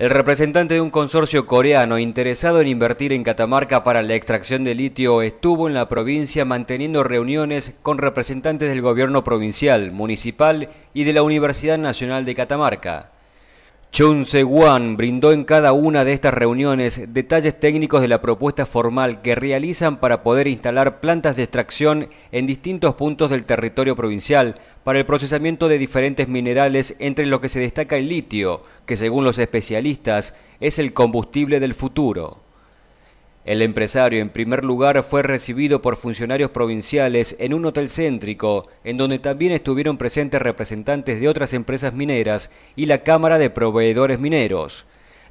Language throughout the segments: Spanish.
El representante de un consorcio coreano interesado en invertir en Catamarca para la extracción de litio estuvo en la provincia manteniendo reuniones con representantes del gobierno provincial, municipal y de la Universidad Nacional de Catamarca. Chun Se-wan brindó en cada una de estas reuniones detalles técnicos de la propuesta formal que realizan para poder instalar plantas de extracción en distintos puntos del territorio provincial para el procesamiento de diferentes minerales, entre los que se destaca el litio, que según los especialistas es el combustible del futuro. El empresario, en primer lugar, fue recibido por funcionarios provinciales en un hotel céntrico, en donde también estuvieron presentes representantes de otras empresas mineras y la Cámara de Proveedores Mineros.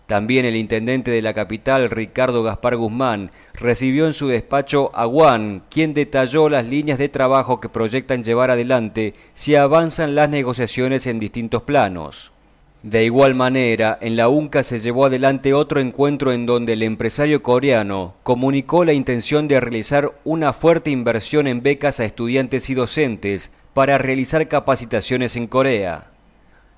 También el intendente de la capital, Ricardo Gaspar Guzmán, recibió en su despacho a Juan, quien detalló las líneas de trabajo que proyectan llevar adelante si avanzan las negociaciones en distintos planos. De igual manera, en la UNCA se llevó adelante otro encuentro en donde el empresario coreano comunicó la intención de realizar una fuerte inversión en becas a estudiantes y docentes para realizar capacitaciones en Corea.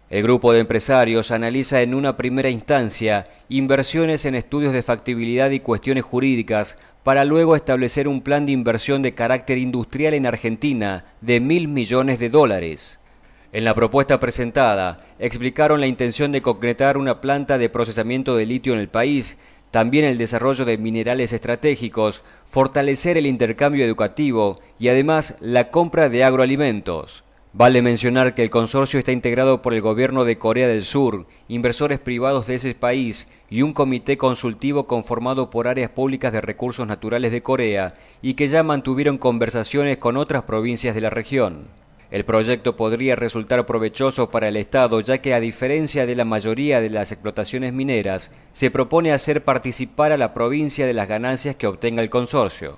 El grupo de empresarios analiza en una primera instancia inversiones en estudios de factibilidad y cuestiones jurídicas para luego establecer un plan de inversión de carácter industrial en Argentina de mil millones de dólares. En la propuesta presentada, explicaron la intención de concretar una planta de procesamiento de litio en el país, también el desarrollo de minerales estratégicos, fortalecer el intercambio educativo y además la compra de agroalimentos. Vale mencionar que el consorcio está integrado por el gobierno de Corea del Sur, inversores privados de ese país y un comité consultivo conformado por áreas públicas de recursos naturales de Corea y que ya mantuvieron conversaciones con otras provincias de la región. El proyecto podría resultar provechoso para el Estado ya que a diferencia de la mayoría de las explotaciones mineras, se propone hacer participar a la provincia de las ganancias que obtenga el consorcio.